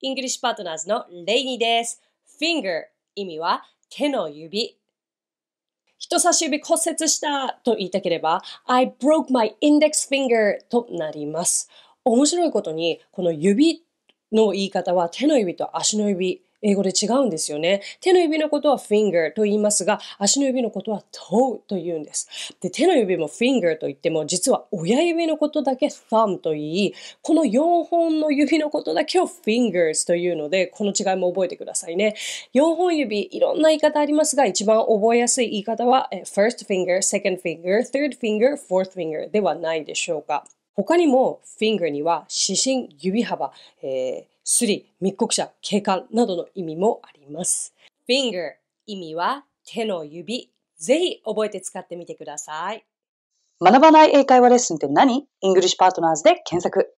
イングリッシュパートナーズのレイニーです。finger 意味は手の指。人差し指骨折したと言いたければ I broke my index finger となります。面白いことにこの指の言い方は手の指と足の指英語で違うんですよね。手の指のことは finger と言いますが、足の指のことは toe と言うんです。で、手の指も finger と言っても、実は親指のことだけ thumb と言い、この4本の指のことだけを fingers というので、この違いも覚えてくださいね。4本指、いろんな言い方ありますが、一番覚えやすい言い方は、first finger, second finger, third finger, fourth finger ではないでしょうか。他にもフィンガーには指針、指幅、えー、スリ、密告者、警官などの意味もあります。フィンガー、意味は手の指。ぜひ覚えて使ってみてください。学ばない英会話レッスンって何イングリッシュパートナーズで検索。